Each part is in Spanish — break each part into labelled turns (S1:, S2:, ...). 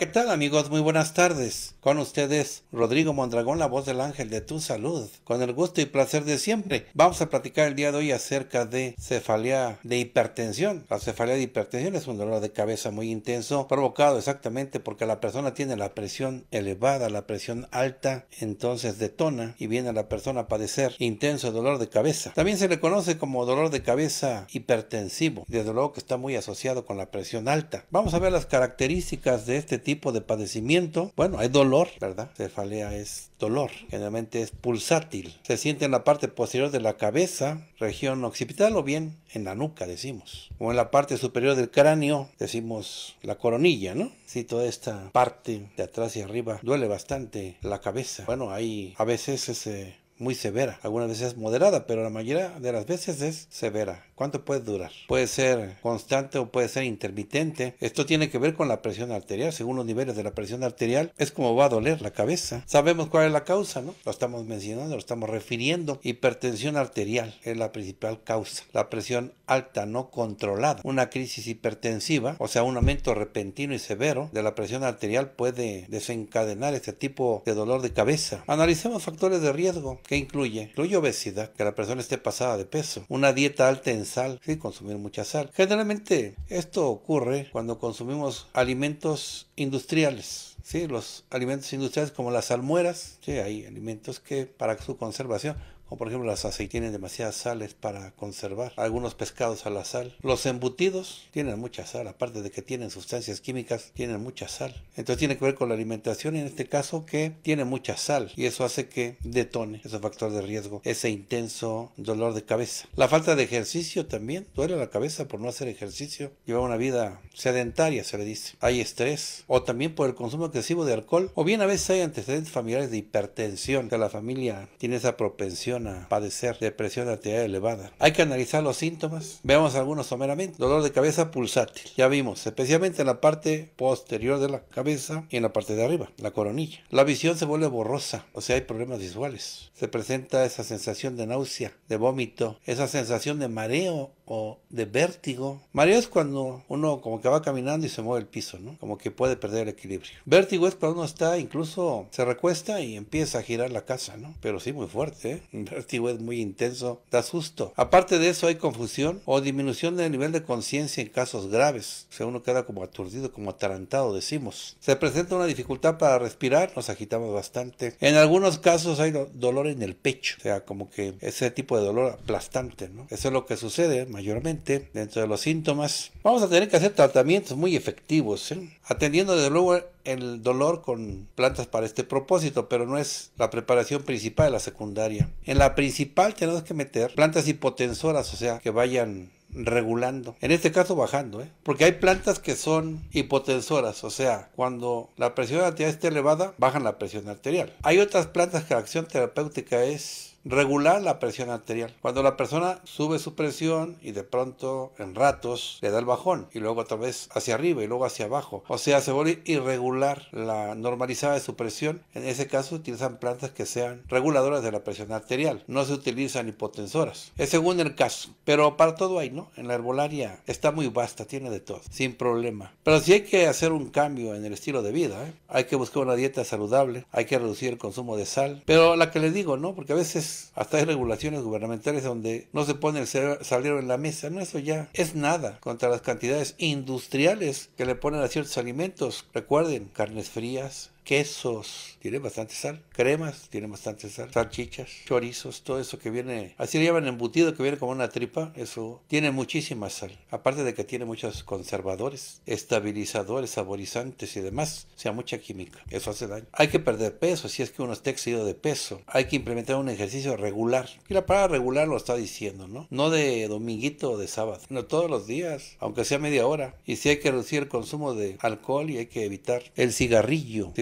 S1: ¿qué tal amigos? Muy buenas tardes. Con ustedes, Rodrigo Mondragón, la voz del ángel de tu salud. Con el gusto y placer de siempre, vamos a platicar el día de hoy acerca de cefalea de hipertensión. La cefalea de hipertensión es un dolor de cabeza muy intenso, provocado exactamente porque la persona tiene la presión elevada, la presión alta, entonces detona y viene a la persona a padecer intenso dolor de cabeza. También se le conoce como dolor de cabeza hipertensivo, desde luego que está muy asociado con la presión alta. Vamos a ver las características de este tipo tipo de padecimiento, bueno, hay dolor, ¿verdad? Cefalea es dolor, generalmente es pulsátil. Se siente en la parte posterior de la cabeza, región occipital o bien en la nuca, decimos. O en la parte superior del cráneo, decimos la coronilla, ¿no? Si toda esta parte de atrás y arriba duele bastante la cabeza. Bueno, hay a veces ese muy severa. Algunas veces es moderada, pero la mayoría de las veces es severa. ¿Cuánto puede durar? Puede ser constante o puede ser intermitente. Esto tiene que ver con la presión arterial. Según los niveles de la presión arterial, es como va a doler la cabeza. Sabemos cuál es la causa, ¿no? Lo estamos mencionando, lo estamos refiriendo. Hipertensión arterial es la principal causa. La presión alta no controlada. Una crisis hipertensiva, o sea, un aumento repentino y severo de la presión arterial puede desencadenar este tipo de dolor de cabeza. Analicemos factores de riesgo ¿Qué incluye? Incluye obesidad, que la persona esté pasada de peso, una dieta alta en sal, sí, consumir mucha sal. Generalmente esto ocurre cuando consumimos alimentos industriales. Sí, los alimentos industriales como las almueras, sí, hay alimentos que para su conservación o por ejemplo las aceitunas tienen demasiadas sales para conservar algunos pescados a la sal. Los embutidos tienen mucha sal, aparte de que tienen sustancias químicas, tienen mucha sal. Entonces tiene que ver con la alimentación, en este caso que tiene mucha sal y eso hace que detone ese factor de riesgo, ese intenso dolor de cabeza. La falta de ejercicio también duele la cabeza por no hacer ejercicio, lleva una vida sedentaria se le dice. Hay estrés o también por el consumo excesivo de alcohol o bien a veces hay antecedentes familiares de hipertensión, que la familia tiene esa propensión a padecer de presión arterial elevada. Hay que analizar los síntomas. Veamos algunos someramente. Dolor de cabeza pulsátil. Ya vimos, especialmente en la parte posterior de la cabeza y en la parte de arriba, la coronilla. La visión se vuelve borrosa, o sea, hay problemas visuales. Se presenta esa sensación de náusea, de vómito, esa sensación de mareo o de vértigo. Mareo es cuando uno como que va caminando y se mueve el piso, ¿no? Como que puede perder el equilibrio. Vértigo es cuando uno está, incluso se recuesta y empieza a girar la casa, ¿no? Pero sí, muy fuerte, ¿eh? vértigo es muy intenso, da susto. Aparte de eso hay confusión o disminución del nivel de conciencia en casos graves. O sea, uno queda como aturdido, como atarantado, decimos. Se presenta una dificultad para respirar, nos agitamos bastante. En algunos casos hay dolor en el pecho, o sea, como que ese tipo de dolor aplastante, ¿no? Eso es lo que sucede, ¿eh? mayormente dentro de los síntomas. Vamos a tener que hacer tratamientos muy efectivos, ¿eh? atendiendo desde luego el dolor con plantas para este propósito, pero no es la preparación principal, la secundaria. En la principal tenemos que meter plantas hipotensoras, o sea, que vayan regulando. En este caso bajando, ¿eh? porque hay plantas que son hipotensoras, o sea, cuando la presión arterial esté elevada, bajan la presión arterial. Hay otras plantas que la acción terapéutica es regular la presión arterial. Cuando la persona sube su presión y de pronto en ratos le da el bajón y luego otra vez hacia arriba y luego hacia abajo, o sea, se vuelve irregular la normalizada de su presión. En ese caso utilizan plantas que sean reguladoras de la presión arterial, no se utilizan hipotensoras. Es según el caso, pero para todo hay, ¿no? En la herbolaria está muy vasta, tiene de todo, sin problema. Pero si hay que hacer un cambio en el estilo de vida, ¿eh? hay que buscar una dieta saludable, hay que reducir el consumo de sal, pero la que le digo, ¿no? Porque a veces hasta hay regulaciones gubernamentales donde no se pone el salero en la mesa, no, eso ya es nada contra las cantidades industriales que le ponen a ciertos alimentos. Recuerden, carnes frías, quesos, tiene bastante sal, cremas, tiene bastante sal, salchichas, chorizos, todo eso que viene, así le llaman embutido, que viene como una tripa, eso tiene muchísima sal. Aparte de que tiene muchos conservadores, estabilizadores, saborizantes y demás, o sea, mucha química, eso hace daño. Hay que perder peso, si es que uno está excedido de peso, hay que implementar un ejercicio regular, y la palabra regular lo está diciendo, ¿no? No de dominguito o de sábado, no todos los días, aunque sea media hora, y si hay que reducir el consumo de alcohol y hay que evitar el cigarrillo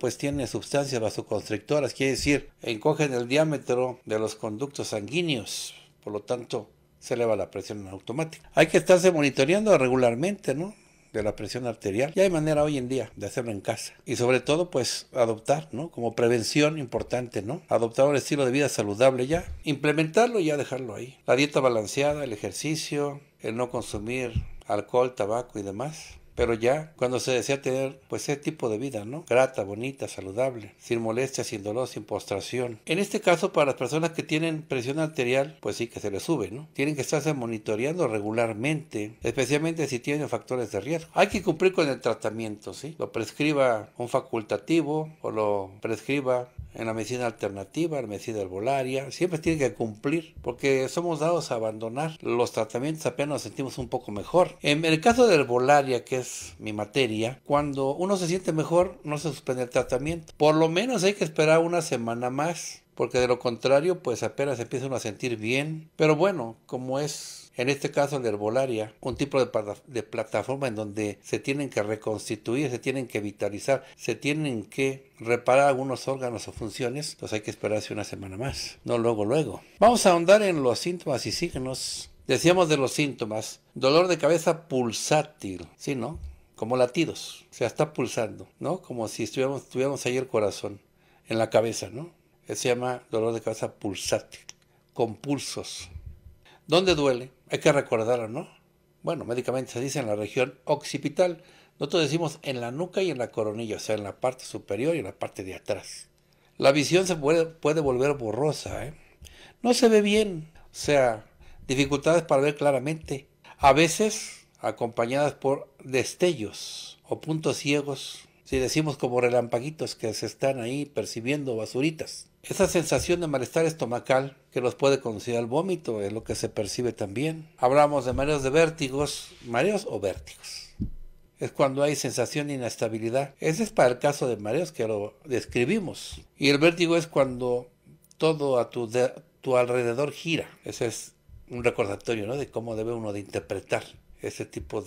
S1: pues tiene sustancias vasoconstrictoras, quiere decir, encogen el diámetro de los conductos sanguíneos, por lo tanto se eleva la presión automática. Hay que estarse monitoreando regularmente, ¿no? de la presión arterial. Y hay manera hoy en día de hacerlo en casa. Y sobre todo, pues adoptar, ¿no? Como prevención importante, ¿no? Adoptar un estilo de vida saludable ya. Implementarlo y ya dejarlo ahí. La dieta balanceada, el ejercicio, el no consumir alcohol, tabaco y demás. Pero ya, cuando se desea tener pues ese tipo de vida, ¿no? Grata, bonita, saludable, sin molestias, sin dolor, sin postración. En este caso, para las personas que tienen presión arterial, pues sí que se les sube, ¿no? Tienen que estarse monitoreando regularmente, especialmente si tienen factores de riesgo. Hay que cumplir con el tratamiento, ¿sí? Lo prescriba un facultativo o lo prescriba en la medicina alternativa, en la medicina herbolaria, siempre tiene que cumplir, porque somos dados a abandonar los tratamientos apenas nos sentimos un poco mejor. En el caso de herbolaria, que es mi materia, cuando uno se siente mejor, no se suspende el tratamiento. Por lo menos hay que esperar una semana más, porque de lo contrario, pues apenas se empieza a sentir bien. Pero bueno, como es en este caso, la herbolaria, un tipo de, plataforma en donde se tienen que reconstituir, se tienen que vitalizar, se tienen que reparar algunos órganos o funciones, pues hay que esperarse una semana más, no luego, luego. Vamos a ahondar en los síntomas y signos. Decíamos de los síntomas, dolor de cabeza pulsátil, ¿sí, no? Como latidos, o sea, está pulsando, ¿no? Como si estuviéramos, tuviéramos ahí el corazón en la cabeza, ¿no? Se llama dolor de cabeza pulsátil, con pulsos ¿Dónde duele? Hay que recordarlo, ¿no? Bueno, médicamente se dice en la región occipital. Nosotros decimos en la nuca y en la coronilla, o sea, en la parte superior y en la parte de atrás. La visión se puede, puede volver borrosa, ¿eh? No se ve bien, o sea, dificultades para ver claramente. A veces acompañadas por destellos o puntos ciegos, si decimos como relampaguitos que se están ahí percibiendo basuritas. Esa sensación de malestar estomacal que los puede conducir al vómito es lo que se percibe también. Hablamos de mareos de vértigos, mareos o vértigos. Es cuando hay sensación de inestabilidad. Ese es para el caso de mareos que lo describimos. Y el vértigo es cuando todo a tu, alrededor gira. Ese es un recordatorio de cómo debe uno de interpretar ese tipo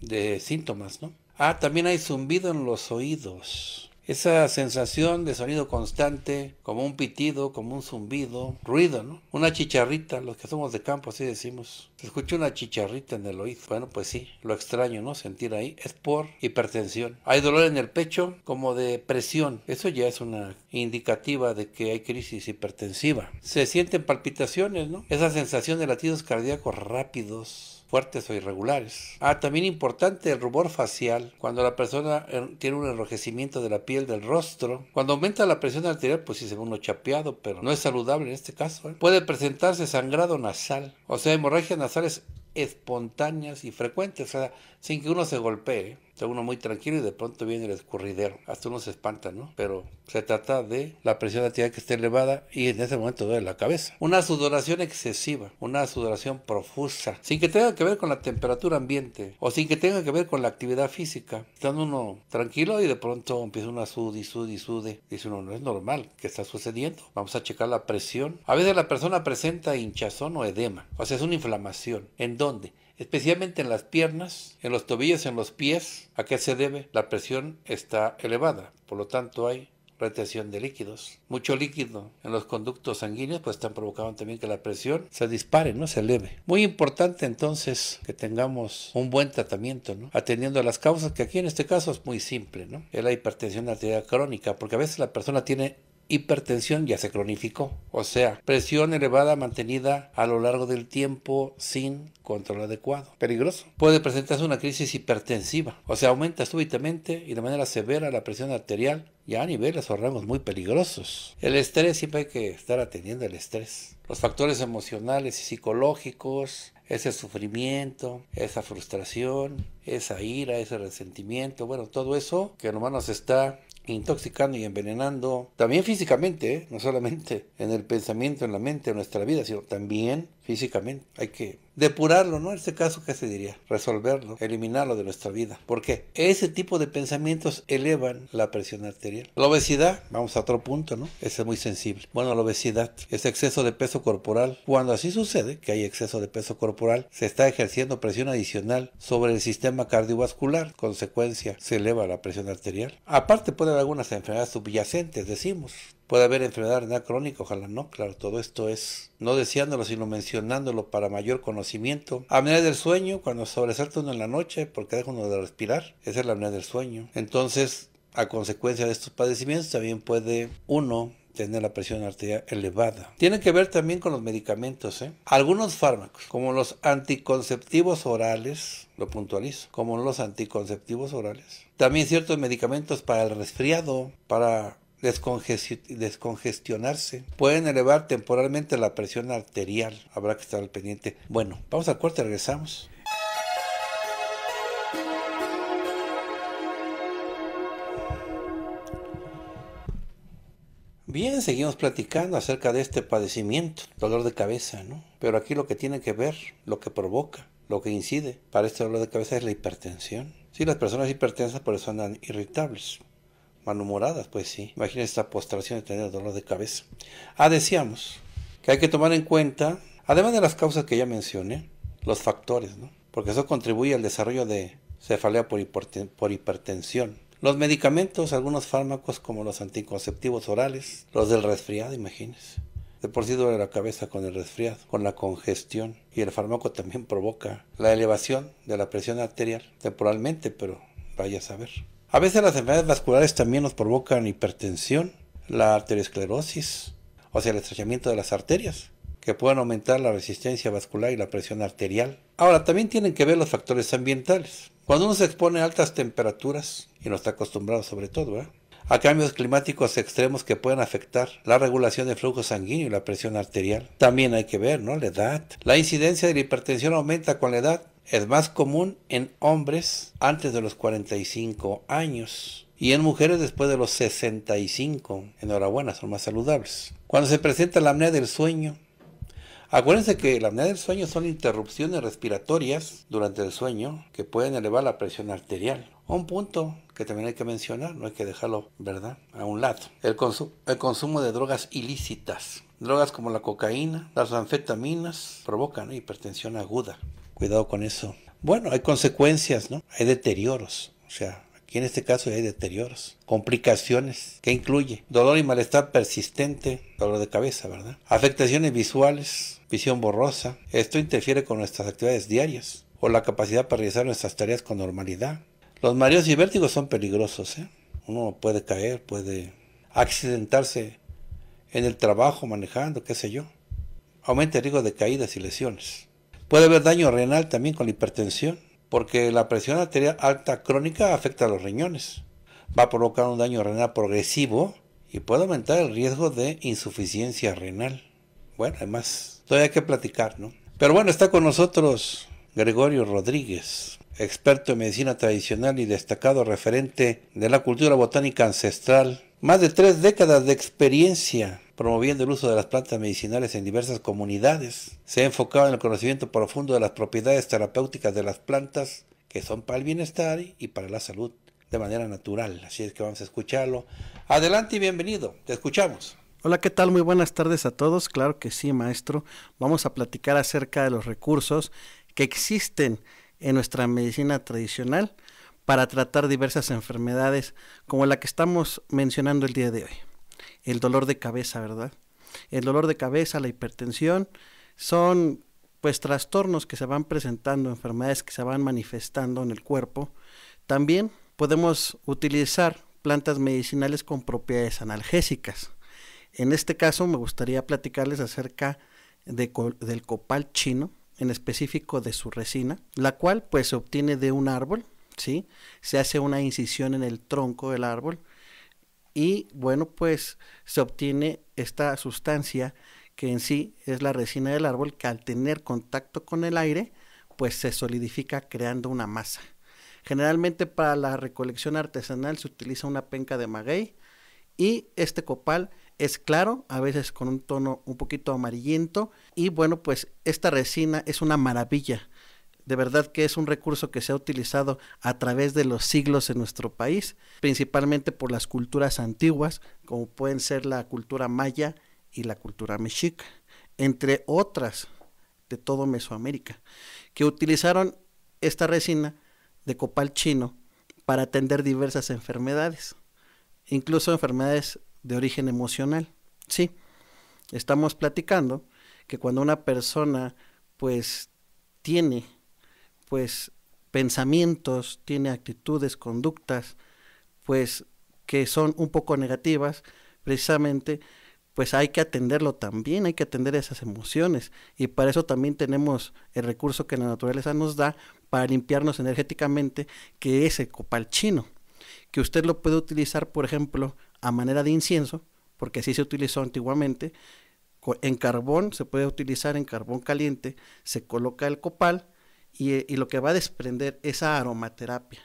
S1: de, síntomas. ¿no? Ah, también hay zumbido en los oídos. Esa sensación de sonido constante, como un pitido, como un zumbido, ruido, ¿no? Una chicharrita, los que somos de campo así decimos. Se escucha una chicharrita en el oído. Bueno, pues sí, lo extraño, ¿no? Sentir ahí es por hipertensión. Hay dolor en el pecho como de presión. Eso ya es una indicativa de que hay crisis hipertensiva. Se sienten palpitaciones, ¿no? Esa sensación de latidos cardíacos rápidos fuertes o irregulares. Ah, también importante el rubor facial, cuando la persona eh, tiene un enrojecimiento de la piel del rostro. Cuando aumenta la presión arterial, pues sí se ve uno chapeado, pero no es saludable en este caso. ¿eh? Puede presentarse sangrado nasal, o sea, hemorragias nasales espontáneas y frecuentes, o sea, sin que uno se golpee. ¿eh? Está uno muy tranquilo y de pronto viene el escurridero. Hasta uno se espanta, ¿no? Pero se trata de la presión de actividad que está elevada y en ese momento duele la cabeza. Una sudoración excesiva, una sudoración profusa, sin que tenga que ver con la temperatura ambiente o sin que tenga que ver con la actividad física. Estando uno tranquilo y de pronto empieza una sud y sud y sude. Dice uno, no es normal, ¿qué está sucediendo? Vamos a checar la presión. A veces la persona presenta hinchazón o edema, o sea, es una inflamación. ¿En dónde? especialmente en las piernas, en los tobillos, en los pies. ¿A qué se debe? La presión está elevada, por lo tanto hay retención de líquidos. Mucho líquido en los conductos sanguíneos pues están provocando también que la presión se dispare, no se eleve. Muy importante entonces que tengamos un buen tratamiento, ¿no? Atendiendo a las causas que aquí en este caso es muy simple, ¿no? Es la hipertensión arterial crónica, porque a veces la persona tiene hipertensión ya se cronificó, o sea, presión elevada mantenida a lo largo del tiempo sin control adecuado. Peligroso. Puede presentarse una crisis hipertensiva, o sea, aumenta súbitamente y de manera severa la presión arterial y a niveles o rangos muy peligrosos. El estrés, siempre hay que estar atendiendo el estrés. Los factores emocionales y psicológicos, ese sufrimiento, esa frustración, esa ira, ese resentimiento, bueno, todo eso que nomás nos está intoxicando y envenenando, también físicamente, ¿eh? no solamente en el pensamiento, en la mente, en nuestra vida, sino también físicamente. Hay que depurarlo, ¿no? En este caso, ¿qué se diría? Resolverlo, eliminarlo de nuestra vida. Porque ese tipo de pensamientos elevan la presión arterial. La obesidad, vamos a otro punto, ¿no? Ese es muy sensible. Bueno, la obesidad es exceso de peso corporal. Cuando así sucede, que hay exceso de peso corporal, se está ejerciendo presión adicional sobre el sistema cardiovascular. Consecuencia, se eleva la presión arterial. Aparte puede haber algunas enfermedades subyacentes, decimos, Puede haber enfermedad crónica, ojalá no, claro, todo esto es no deseándolo, sino mencionándolo para mayor conocimiento. medida del sueño, cuando sobresalta uno en la noche, porque deja uno de respirar, esa es la amnesia del sueño. Entonces, a consecuencia de estos padecimientos, también puede uno tener la presión arterial elevada. Tiene que ver también con los medicamentos. ¿eh? Algunos fármacos, como los anticonceptivos orales, lo puntualizo, como los anticonceptivos orales. También ciertos medicamentos para el resfriado, para descongestionarse. Pueden elevar temporalmente la presión arterial. Habrá que estar al pendiente. Bueno, vamos al corte, regresamos. Bien, seguimos platicando acerca de este padecimiento, dolor de cabeza, ¿no? Pero aquí lo que tiene que ver, lo que provoca, lo que incide para este dolor de cabeza es la hipertensión. Sí, las personas hipertensas por eso andan irritables malhumoradas, pues sí. Imagina esta postración de tener dolor de cabeza. Ah, decíamos que hay que tomar en cuenta, además de las causas que ya mencioné, los factores, ¿no? Porque eso contribuye al desarrollo de cefalea por, hipertensión. Los medicamentos, algunos fármacos como los anticonceptivos orales, los del resfriado, imagínense. De por sí duele la cabeza con el resfriado, con la congestión. Y el fármaco también provoca la elevación de la presión arterial temporalmente, pero vaya a saber. A veces las enfermedades vasculares también nos provocan hipertensión, la arteriosclerosis, o sea, el estrechamiento de las arterias, que pueden aumentar la resistencia vascular y la presión arterial. Ahora, también tienen que ver los factores ambientales. Cuando uno se expone a altas temperaturas, y no está acostumbrado sobre todo, a cambios climáticos extremos que pueden afectar la regulación del flujo sanguíneo y la presión arterial. También hay que ver, ¿no? La edad. La incidencia de la hipertensión aumenta con la edad es más común en hombres antes de los 45 años y en mujeres después de los 65. Enhorabuena, son más saludables. Cuando se presenta la apnea del sueño, acuérdense que la apnea del sueño son interrupciones respiratorias durante el sueño que pueden elevar la presión arterial. Un punto que también hay que mencionar, no hay que dejarlo, ¿verdad?, a un lado. el consumo de drogas ilícitas. Drogas como la cocaína, las anfetaminas provocan hipertensión aguda. Cuidado con eso. Bueno, hay consecuencias, ¿no? Hay deterioros. O sea, aquí en este caso ya hay deterioros. Complicaciones. ¿Qué incluye? Dolor y malestar persistente. Dolor de cabeza, ¿verdad? Afectaciones visuales. Visión borrosa. Esto interfiere con nuestras actividades diarias o la capacidad para realizar nuestras tareas con normalidad. Los mareos y vértigos son peligrosos. ¿eh? Uno puede caer, puede accidentarse en el trabajo, manejando, qué sé yo. Aumenta el riesgo de caídas y lesiones. Puede haber daño renal también con la hipertensión, porque la presión arterial alta crónica afecta a los riñones. Va a provocar un daño renal progresivo y puede aumentar el riesgo de insuficiencia renal. Bueno, además, todavía hay que platicar, ¿no? Pero bueno, está con nosotros Gregorio Rodríguez, experto en medicina tradicional y destacado referente de la cultura botánica ancestral. Más de tres décadas de experiencia promoviendo el uso de las plantas medicinales en diversas comunidades. Se ha enfocado en el conocimiento profundo de las propiedades terapéuticas de las plantas que son para el bienestar y para la salud de manera natural. Así es que vamos a escucharlo. Adelante y bienvenido. Te
S2: escuchamos. Hola, ¿qué tal? Muy buenas tardes a todos. Claro que sí, maestro. Vamos a platicar acerca de los recursos que existen en nuestra medicina tradicional para tratar diversas enfermedades como la que estamos mencionando el día de hoy el dolor de cabeza, ¿verdad? El dolor de cabeza, la hipertensión, son pues trastornos que se van presentando, enfermedades que se van manifestando en el cuerpo. También podemos utilizar plantas medicinales con propiedades analgésicas. En este caso me gustaría platicarles acerca del copal chino, en específico de su resina, la cual pues se obtiene de un árbol, ¿sí? Se hace una incisión en el tronco del árbol, y bueno, pues se obtiene esta sustancia que en sí es la resina del árbol que al tener contacto con el aire, pues se solidifica creando una masa. Generalmente para la recolección artesanal se utiliza una penca de maguey y este copal es claro, a veces con un tono un poquito amarillento y bueno, pues esta resina es una maravilla de verdad que es un recurso que se ha utilizado a través de los siglos en nuestro país, principalmente por las culturas antiguas, como pueden ser la cultura maya y la cultura mexica, entre otras de todo Mesoamérica, que utilizaron esta resina de copal chino para atender diversas enfermedades, incluso enfermedades de origen emocional. Sí, estamos platicando que cuando una persona pues tiene pues pensamientos, tiene actitudes, conductas, pues que son un poco negativas, precisamente, pues hay que atenderlo también, hay que atender esas emociones. Y para eso también tenemos el recurso que la naturaleza nos da para limpiarnos energéticamente, que es el copal chino, que usted lo puede utilizar, por ejemplo, a manera de incienso, porque así se utilizó antiguamente. En carbón, se puede utilizar en carbón caliente, se coloca el copal, eh, y, lo que va a desprender esa aromaterapia,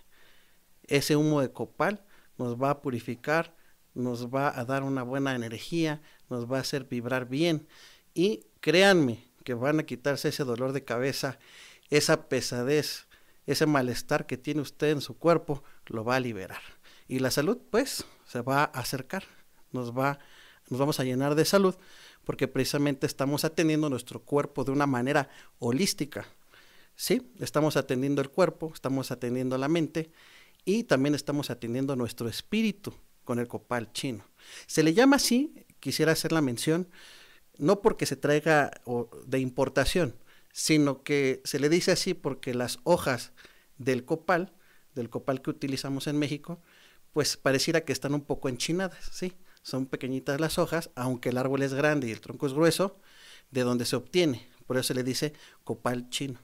S2: ese humo de copal nos va a purificar, nos va a dar una buena energía, nos va a hacer vibrar bien y créanme que van a quitarse ese dolor de cabeza, esa pesadez, ese malestar que tiene usted en su cuerpo, lo va a liberar. Y la salud pues se va a acercar, nos va nos vamos a llenar de salud porque precisamente estamos atendiendo nuestro cuerpo de una manera holística ¿sí? Estamos atendiendo el cuerpo, estamos atendiendo la mente y también estamos atendiendo nuestro espíritu con el copal chino. Se le llama así, quisiera hacer la mención, no porque se traiga de importación, sino que se le dice así porque las hojas del copal, del copal que utilizamos en México, pues pareciera que están un poco enchinadas, ¿sí? Son pequeñitas las hojas, aunque el árbol es grande y el tronco es grueso, de donde se obtiene. Por eso se le dice copal chino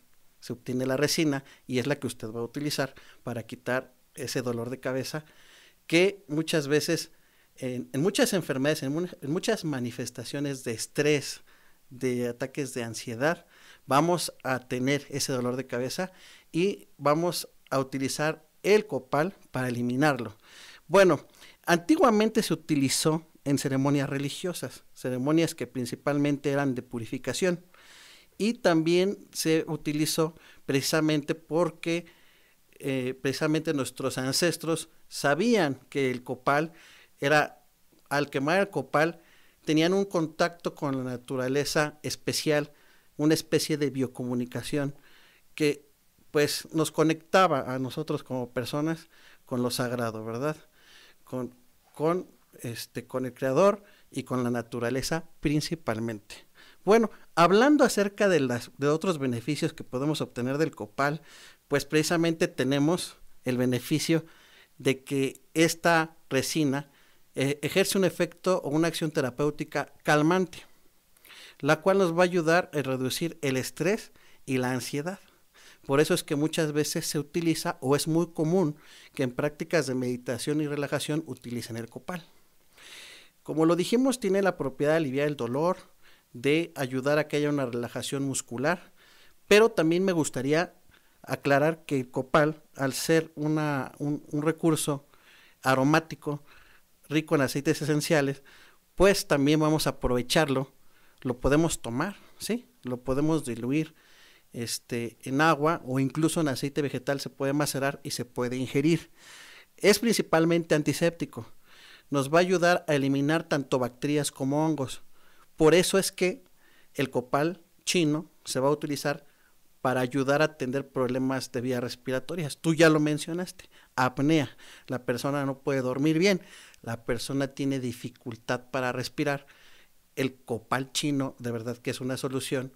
S2: se obtiene la resina y es la que usted va a utilizar para quitar ese dolor de cabeza que muchas veces, en, muchas enfermedades, en, muchas manifestaciones de estrés, de ataques de ansiedad, vamos a tener ese dolor de cabeza y vamos a utilizar el copal para eliminarlo. Bueno, antiguamente se utilizó en ceremonias religiosas, ceremonias que principalmente eran de purificación y también se utilizó precisamente porque eh, precisamente nuestros ancestros sabían que el copal era, al quemar el copal, tenían un contacto con la naturaleza especial, una especie de biocomunicación que pues nos conectaba a nosotros como personas con lo sagrado, ¿verdad? Con, con, este, con el creador y con la naturaleza principalmente. Bueno, hablando acerca de, otros beneficios que podemos obtener del copal, pues precisamente tenemos el beneficio de que esta resina eh, ejerce un efecto o una acción terapéutica calmante, la cual nos va a ayudar a reducir el estrés y la ansiedad. Por eso es que muchas veces se utiliza o es muy común que en prácticas de meditación y relajación utilicen el copal. Como lo dijimos, tiene la propiedad de aliviar el dolor, de ayudar a que haya una relajación muscular. Pero también me gustaría aclarar que el copal, al ser un, recurso aromático, rico en aceites esenciales, pues también vamos a aprovecharlo, lo podemos tomar, ¿sí? Lo podemos diluir este, en agua o incluso en aceite vegetal se puede macerar y se puede ingerir. Es principalmente antiséptico, nos va a ayudar a eliminar tanto bacterias como hongos. Por eso es que el copal chino se va a utilizar para ayudar a atender problemas de vías respiratorias. Tú ya lo mencionaste, apnea. La persona no puede dormir bien, la persona tiene dificultad para respirar. El copal chino, de verdad que es una solución,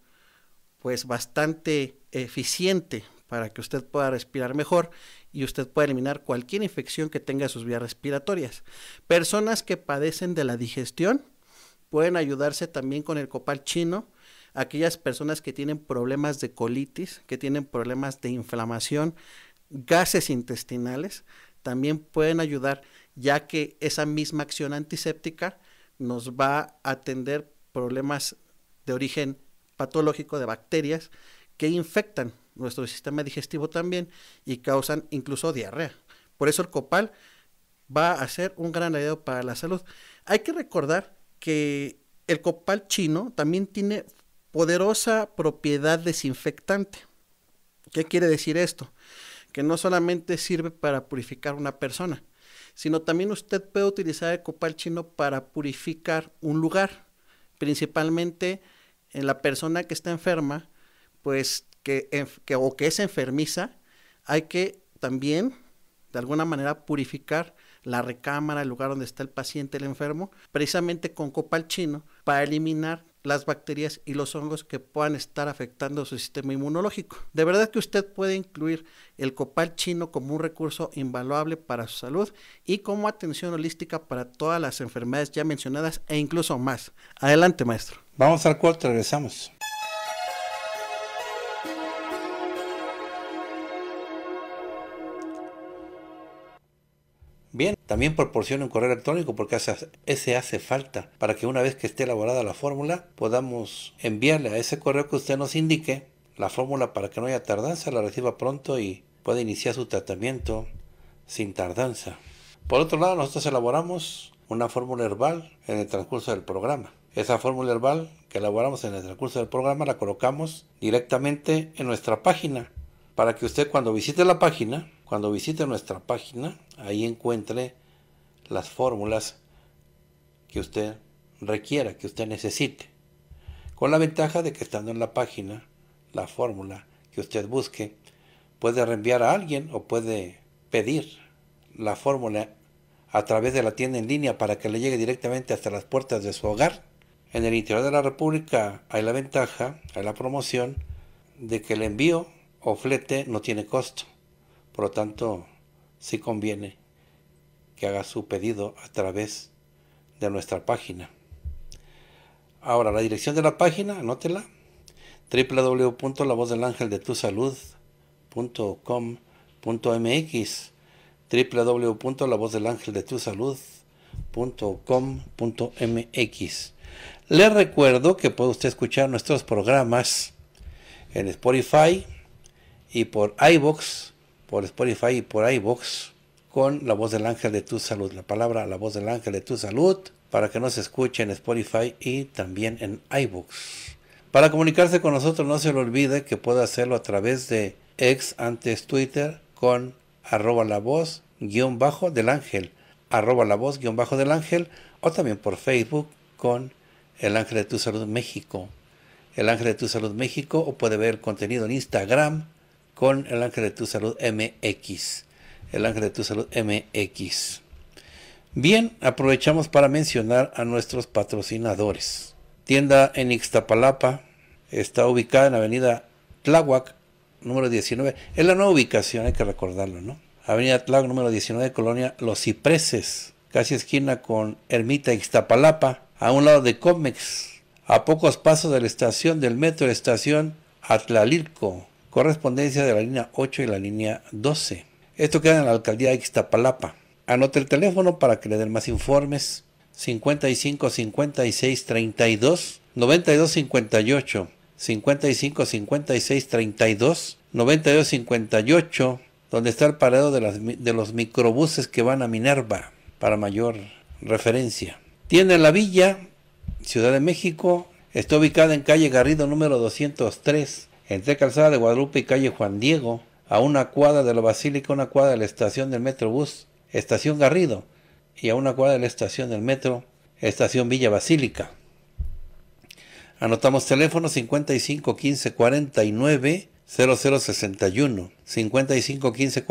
S2: pues bastante eficiente para que usted pueda respirar mejor y usted pueda eliminar cualquier infección que tenga sus vías respiratorias. Personas que padecen de la digestión, Pueden ayudarse también con el copal chino, aquellas personas que tienen problemas de colitis, que tienen problemas de inflamación, gases intestinales, también pueden ayudar, ya que esa misma acción antiséptica nos va a atender problemas de origen patológico de bacterias que infectan nuestro sistema digestivo también y causan incluso diarrea. Por eso el copal va a ser un gran aliado para la salud. Hay que recordar que el copal chino también tiene poderosa propiedad desinfectante. ¿Qué quiere decir esto? Que no solamente sirve para purificar una persona, sino también usted puede utilizar el copal chino para purificar un lugar, principalmente en la persona que está enferma, pues que, o que es enfermiza, hay que también de alguna manera purificar la recámara, el lugar donde está el paciente, el enfermo, precisamente con copal chino para eliminar las bacterias y los hongos que puedan estar afectando su sistema inmunológico. De verdad que usted puede incluir el copal chino como un recurso invaluable para su salud y como atención holística para todas las enfermedades ya mencionadas e incluso más. Adelante, maestro. Vamos al cuarto, regresamos.
S1: Bien, también proporciona un correo electrónico porque ese hace falta para que una vez que esté elaborada la fórmula podamos enviarle a ese correo que usted nos indique la fórmula para que no haya tardanza, la reciba pronto y pueda iniciar su tratamiento sin tardanza. Por otro lado, nosotros elaboramos una fórmula herbal en el transcurso del programa. Esa fórmula herbal que elaboramos en el transcurso del programa la colocamos directamente en nuestra página para que usted cuando visite la página cuando visite nuestra página, ahí encuentre las fórmulas que usted requiera, que usted necesite. Con la ventaja de que estando en la página, la fórmula que usted busque, puede reenviar a alguien o puede pedir la fórmula a través de la tienda en línea para que le llegue directamente hasta las puertas de su hogar. En el interior de la República hay la ventaja, hay la promoción de que el envío o flete no tiene costo. Por lo tanto, sí conviene que haga su pedido a través de nuestra página. Ahora, la dirección de la página, anótela, www.lavozdelangeldetusalud.com.mx www.lavozdelangeldetusalud.com.mx Le recuerdo que puede usted escuchar nuestros programas en Spotify y por iBox por Spotify y por iVoox, con La Voz del Ángel de Tu Salud. La palabra La Voz del Ángel de Tu Salud para que nos escuche en Spotify y también en iVoox. Para comunicarse con nosotros no se le olvide que puede hacerlo a través de ex antes Twitter con arroba la voz guión bajo del ángel arroba la voz guión bajo del ángel o también por Facebook con el ángel de tu salud México el ángel de tu salud México o puede ver contenido en Instagram con el ángel de tu salud MX. El ángel de tu salud MX. Bien, aprovechamos para mencionar a nuestros patrocinadores. Tienda en Ixtapalapa, está ubicada en avenida Tláhuac, número 19. Es la nueva ubicación, hay que recordarlo, ¿no? Avenida Tláhuac, número 19, colonia Los Cipreses, casi esquina con Ermita Ixtapalapa, a un lado de Comex, a pocos pasos de la estación del metro, estación Atlalilco, correspondencia de la línea 8 y la línea 12. Esto queda en la alcaldía de Ixtapalapa. Anote el teléfono para que le den más informes. 55 56 32 92 58 55 56 32 92 58 donde está el parado de, de los microbuses que van a Minerva para mayor referencia. Tiene la villa, Ciudad de México, está ubicada en calle Garrido número 203 entre Calzada de Guadalupe y calle Juan Diego, a una cuadra de la Basílica, una cuadra de la estación del Metrobús, estación Garrido, y a una cuadra de la estación del Metro, estación Villa Basílica. Anotamos teléfono 55 15 49 0061, 55 15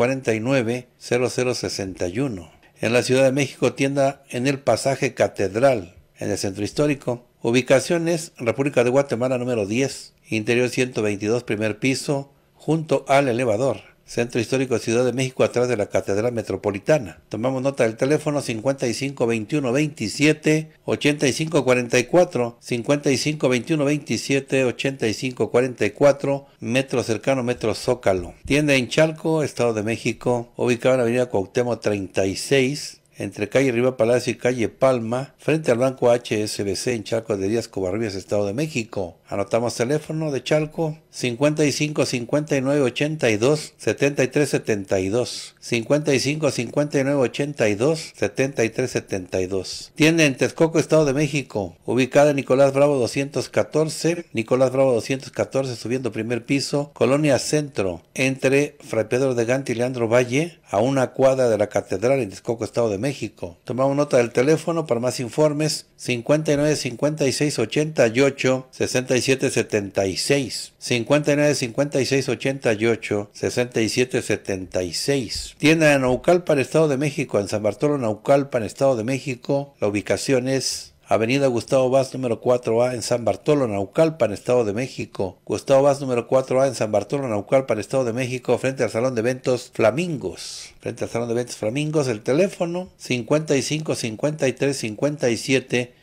S1: 0061. En la Ciudad de México, tienda en el pasaje Catedral, en el centro histórico. Ubicaciones, República de Guatemala número 10, Interior 122, primer piso, junto al elevador. Centro Histórico de Ciudad de México, atrás de la Catedral Metropolitana. Tomamos nota del teléfono 55 21 27 8544 metro cercano, metro Zócalo. Tienda en Chalco, Estado de México, ubicada en la avenida Cuauhtémoc 36, entre calle Riva Palacio y calle Palma, frente al Banco HSBC en Chalco de Díaz Covarrubias, Estado de México. Anotamos teléfono de Chalco 55 59 82 73 72 55 59 82 73 72. Tiene en Texcoco, Estado de México, ubicada en Nicolás Bravo 214, Nicolás Bravo 214 subiendo primer piso, Colonia Centro, entre Fray Pedro de Gante y Leandro Valle, a una cuadra de la Catedral en Texcoco, Estado de México. Tomamos nota del teléfono para más informes 59 56 88 65 776 59 56 88 67 76 tienda en Naucalpan, Estado de México en San Bartolo, Naucalpan, Estado de México la ubicación es Avenida Gustavo Vaz número 4A en San Bartolo, Naucalpan, Estado de México. Gustavo Vaz número 4A en San Bartolo, Naucalpan, Estado de México, frente al Salón de Eventos Flamingos. Frente al Salón de Eventos Flamingos, el teléfono 55 53 57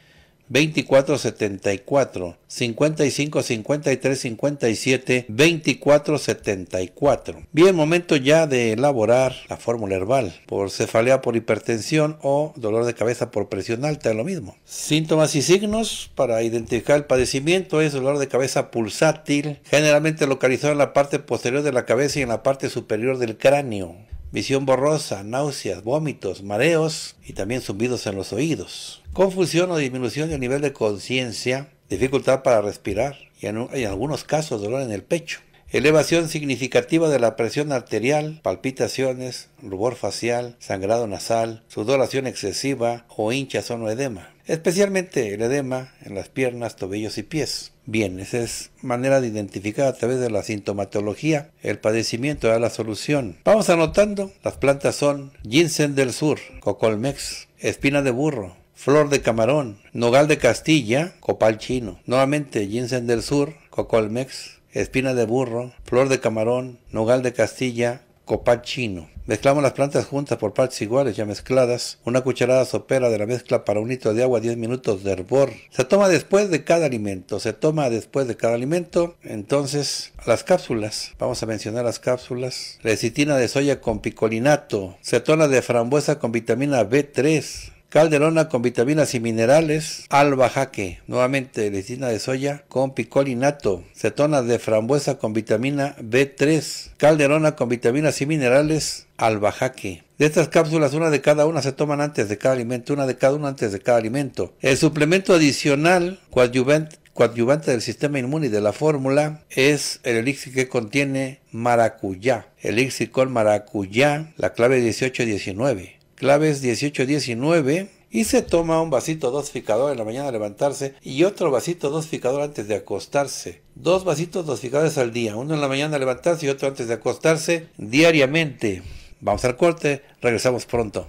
S1: 2474, 55 53 57, 2474. Bien, momento ya de elaborar la fórmula herbal por cefalea por hipertensión o dolor de cabeza por presión alta, es lo mismo. Síntomas y signos para identificar el padecimiento es dolor de cabeza pulsátil, generalmente localizado en la parte posterior de la cabeza y en la parte superior del cráneo visión borrosa, náuseas, vómitos, mareos y también zumbidos en los oídos. Confusión o disminución del nivel de conciencia, dificultad para respirar y en, algunos casos dolor en el pecho. Elevación significativa de la presión arterial, palpitaciones, rubor facial, sangrado nasal, sudoración excesiva o hinchazón o edema especialmente el edema en las piernas, tobillos y pies. Bien, esa es manera de identificar a través de la sintomatología el padecimiento de la solución. Vamos anotando, las plantas son ginseng del sur, cocolmex, espina de burro, flor de camarón, nogal de Castilla, copal chino. Nuevamente, ginseng del sur, cocolmex, espina de burro, flor de camarón, nogal de Castilla, copal chino. Mezclamos las plantas juntas por partes iguales ya mezcladas, una cucharada sopera de la mezcla para un litro de agua, 10 minutos de hervor. Se toma después de cada alimento, se toma después de cada alimento. Entonces, las cápsulas, vamos a mencionar las cápsulas. Lecitina de soya con picolinato, cetona de frambuesa con vitamina B3, Calderona con vitaminas y minerales, alba jaque, nuevamente lecina de soya con picolinato, cetona de frambuesa con vitamina B3, calderona con vitaminas y minerales, alba De estas cápsulas, una de cada una se toman antes de cada alimento, una de cada una antes de cada alimento. El suplemento adicional coadyuvante del sistema inmune y de la fórmula es el elixir que contiene maracuyá, elixir con maracuyá, la clave 18-19 claves 18-19 y se toma un vasito dosificador en la mañana al levantarse y otro vasito dosificador antes de acostarse. Dos vasitos dosificadores al día, uno en la mañana al levantarse y otro antes de acostarse diariamente. Vamos al corte, regresamos pronto.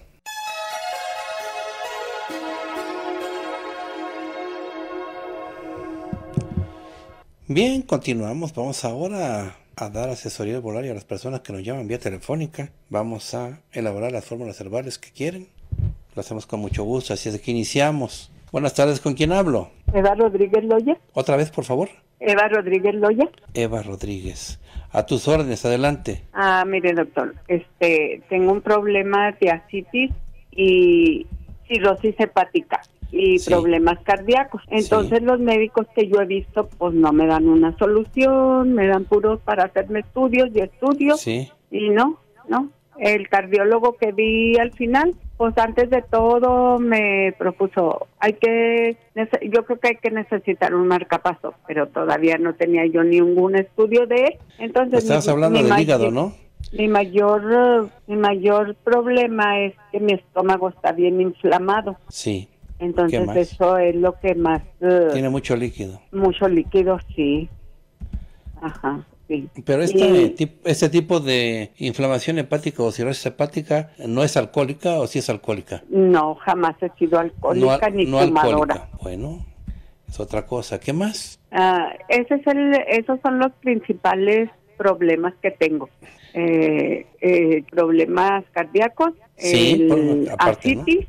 S1: Bien, continuamos. Vamos ahora a dar asesoría y a las personas que nos llaman vía telefónica. Vamos a elaborar las fórmulas herbales que quieren. Lo hacemos con mucho gusto, así es que iniciamos. Buenas tardes, ¿con quién hablo? Eva Rodríguez Loya. Otra vez, por favor.
S3: Eva Rodríguez
S1: Loya. Eva Rodríguez. A tus órdenes, adelante.
S3: Ah, mire, doctor, este, tengo un problema de asitis y cirrosis hepática y problemas cardíacos. Entonces los médicos que yo he visto pues no me dan una solución, me dan puros para hacerme estudios y estudios y no, no. El cardiólogo que vi al final, pues antes de todo me propuso, hay que, yo creo que hay que necesitar un marcapaso, pero todavía no tenía yo ningún estudio de él. Entonces, estás hablando del hígado, ¿no? Mi mayor, mi mayor problema es que mi estómago está bien inflamado. Sí. Entonces eso es lo que más... Eh, Tiene
S1: mucho líquido.
S3: Mucho líquido, sí. Ajá. Sí.
S1: Pero este, este tipo de inflamación hepática o cirrosis hepática no es alcohólica o sí es alcohólica.
S3: No, jamás he sido alcohólica ni no
S1: Bueno, es otra cosa. ¿Qué más?
S3: Ah, es esos son los principales problemas que tengo. Eh, eh, problemas cardíacos, sí, asitis,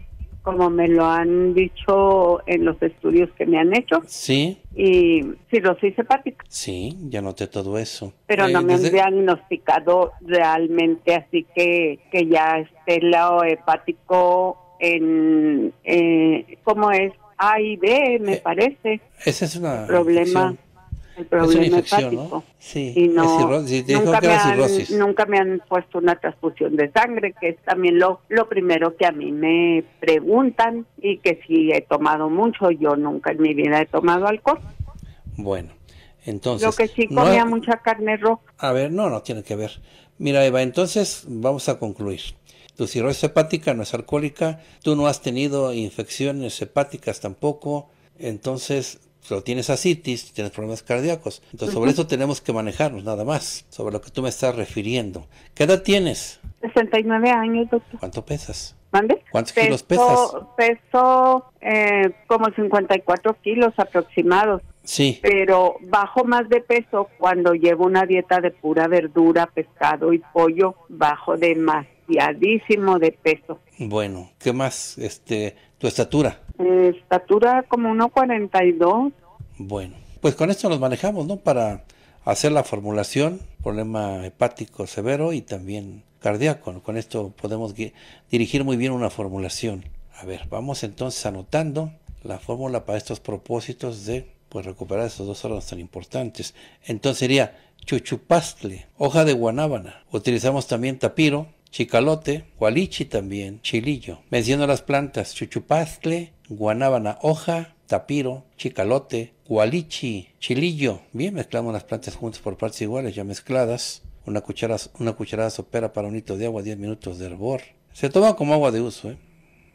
S3: como me lo han dicho en los estudios que me han hecho. Sí. Y cirrosis
S1: hepática. Sí, ya noté todo eso. Pero eh, no me han
S3: diagnosticado realmente, así que, que ya esté lado hepático en, eh, ¿cómo es? A y B, me eh, parece.
S1: Ese es un problema
S3: el problema hepático. ¿no?
S1: Sí, y no, nunca,
S3: me han, puesto una transfusión de sangre, que es también lo, lo primero que a mí me preguntan y que si he tomado mucho, yo nunca en mi vida he tomado alcohol.
S1: Bueno, entonces... Lo que sí comía
S3: mucha carne roja.
S1: A ver, no, no tiene que ver. Mira Eva, entonces vamos a concluir. Tu cirrosis hepática no es alcohólica, tú no has tenido infecciones hepáticas tampoco, entonces pero tienes asitis, tienes problemas cardíacos. Entonces, sobre eso tenemos que manejarnos, nada más, sobre lo que tú me estás refiriendo. ¿Qué edad tienes?
S3: 69 años, doctor.
S1: ¿Cuánto pesas?
S3: ¿Mande? ¿Cuántos kilos pesas? Peso eh, como 54 kilos aproximados. Sí. Pero bajo más de peso cuando llevo una dieta de pura verdura, pescado y pollo, bajo demasiadísimo de peso.
S1: Bueno, ¿qué más? Este, ¿Tu estatura?
S3: Eh, estatura como 1,42.
S1: Bueno, pues con esto nos manejamos, ¿no? Para hacer la formulación, problema hepático severo y también cardíaco. Con esto podemos dirigir muy bien una formulación. A ver, vamos entonces anotando la fórmula para estos propósitos de pues, recuperar esos dos órganos tan importantes. Entonces sería chuchupastle, hoja de guanábana. Utilizamos también tapiro, chicalote, gualichi también, chilillo. Menciono las plantas chuchupazcle, guanábana hoja, tapiro, chicalote, gualichi, chilillo. Bien, mezclamos las plantas juntas por partes iguales, ya mezcladas. Una cucharada, una cucharada sopera para un litro de agua, 10 minutos de hervor. Se toma como agua de uso, ¿eh?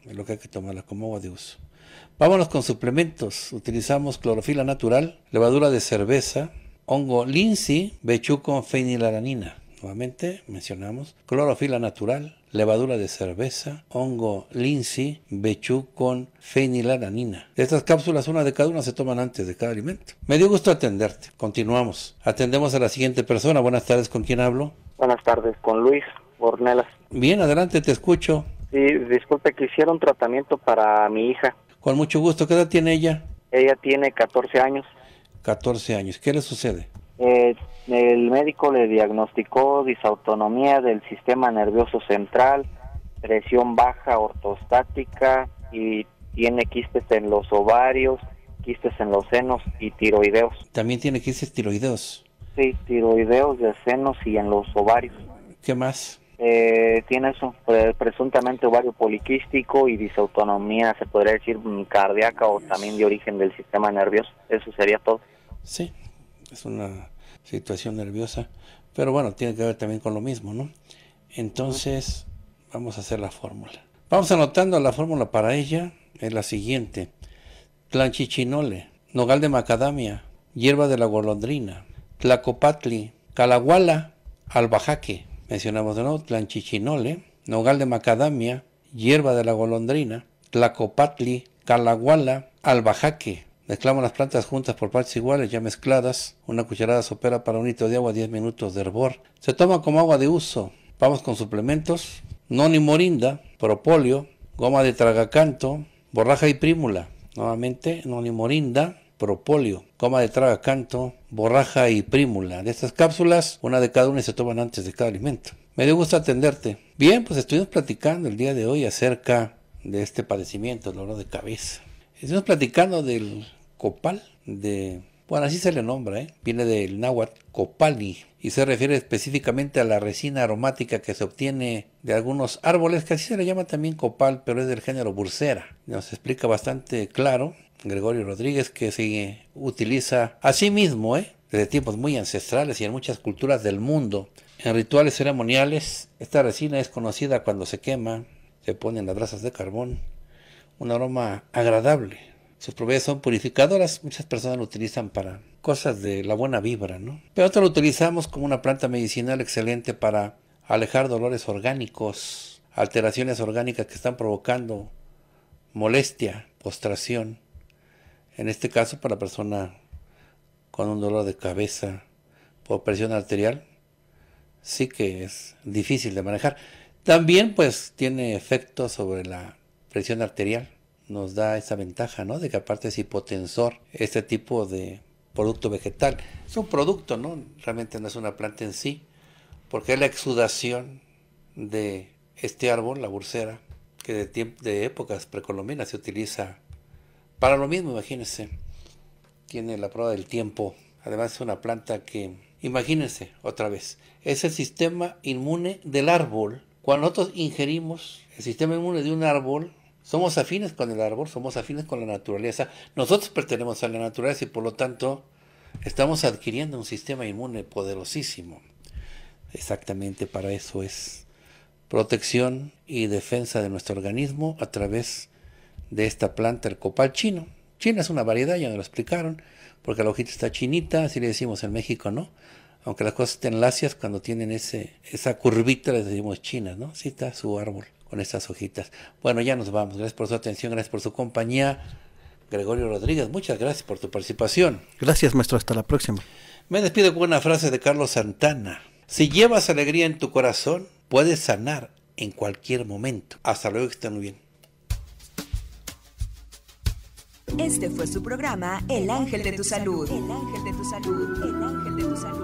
S1: es lo que hay que tomarla como agua de uso. Vámonos con suplementos. Utilizamos clorofila natural, levadura de cerveza, hongo linsi, bechuco, fenilalanina nuevamente mencionamos, clorofila natural, levadura de cerveza, hongo linsi, bechu con fenilalanina. De estas cápsulas, una de cada una se toman antes de cada alimento. Me dio gusto atenderte. Continuamos. Atendemos a la siguiente persona. Buenas tardes, ¿con quién hablo?
S2: Buenas tardes, con Luis Bornelas.
S1: Bien, adelante, te escucho.
S2: Sí, disculpe, que hicieron un tratamiento para mi hija.
S1: Con mucho gusto, ¿qué edad tiene ella?
S2: Ella tiene 14 años.
S1: 14 años, ¿qué le sucede?
S2: Eh, el médico le diagnosticó disautonomía del sistema nervioso central, presión baja ortostática y tiene quistes en los ovarios, quistes en los senos y tiroideos.
S1: También tiene quistes tiroideos.
S2: Sí, tiroideos de senos y en los ovarios. ¿Qué más? Eh, tiene eso, presuntamente ovario poliquístico y disautonomía, se podría decir mm, cardíaca o también de origen del sistema nervioso. Eso sería todo.
S1: Sí, es una situación nerviosa, pero bueno, tiene que ver también con lo mismo, ¿no? Entonces, vamos a hacer la fórmula. Vamos anotando la fórmula para ella, es la siguiente. Tlanchichinole, nogal de macadamia, hierba de la golondrina, tlacopatli, calaguala, albajaque, mencionamos de nuevo, tlanchichinole, nogal de macadamia, hierba de la golondrina, tlacopatli, calaguala, albajaque, Mezclamos las plantas juntas por partes iguales, ya mezcladas. Una cucharada sopera para un litro de agua, 10 minutos de hervor. Se toma como agua de uso. Vamos con suplementos. Noni morinda, propóleo, goma de tragacanto, borraja y prímula. Nuevamente, noni morinda, propóleo, goma de tragacanto, borraja y prímula. De estas cápsulas, una de cada una se toman antes de cada alimento. Me dio gusto atenderte. Bien, pues estuvimos platicando el día de hoy acerca de este padecimiento, el dolor de cabeza. Estamos platicando del copal, de bueno, así se le nombra, ¿eh? viene del náhuatl copali y se refiere específicamente a la resina aromática que se obtiene de algunos árboles, que así se le llama también copal, pero es del género bursera. Nos explica bastante claro Gregorio Rodríguez que se utiliza así mismo, ¿eh? desde tiempos muy ancestrales y en muchas culturas del mundo. En rituales ceremoniales, esta resina es conocida cuando se quema, se en las brasas de carbón un aroma agradable. Sus propiedades son purificadoras, muchas personas lo utilizan para cosas de la buena vibra, ¿no? Pero otro lo utilizamos como una planta medicinal excelente para alejar dolores orgánicos, alteraciones orgánicas que están provocando molestia, postración. En este caso, para la persona con un dolor de cabeza por presión arterial, sí que es difícil de manejar. También pues tiene efecto sobre la presión arterial. Nos da esa ventaja, ¿no? De que aparte es hipotensor este tipo de producto vegetal. Es un producto, ¿no? Realmente no es una planta en sí, porque es la exudación de este árbol, la bursera, que de, de épocas precolombinas se utiliza para lo mismo, imagínense. Tiene la prueba del tiempo. Además es una planta que, imagínense otra vez, es el sistema inmune del árbol. Cuando nosotros ingerimos el sistema inmune de un árbol, somos afines con el árbol, somos afines con la naturaleza. Nosotros pertenecemos a la naturaleza y por lo tanto estamos adquiriendo un sistema inmune poderosísimo. Exactamente para eso es protección y defensa de nuestro organismo a través de esta planta, el copal chino. China es una variedad, ya me lo explicaron, porque la hojita está chinita, así le decimos en México, ¿no? aunque las cosas estén lacias, cuando tienen ese, esa curvita les decimos china, ¿no? Así está su árbol con estas hojitas. Bueno, ya nos vamos. Gracias por su atención, gracias por su compañía. Gregorio Rodríguez, muchas gracias por tu participación.
S2: Gracias, maestro. Hasta la próxima.
S1: Me despido con una frase de Carlos Santana. Si llevas alegría en tu corazón, puedes sanar en cualquier momento. Hasta luego, que estén muy bien.
S3: Este fue su programa El Ángel de tu Salud. El Ángel de tu Salud. El Ángel de tu Salud.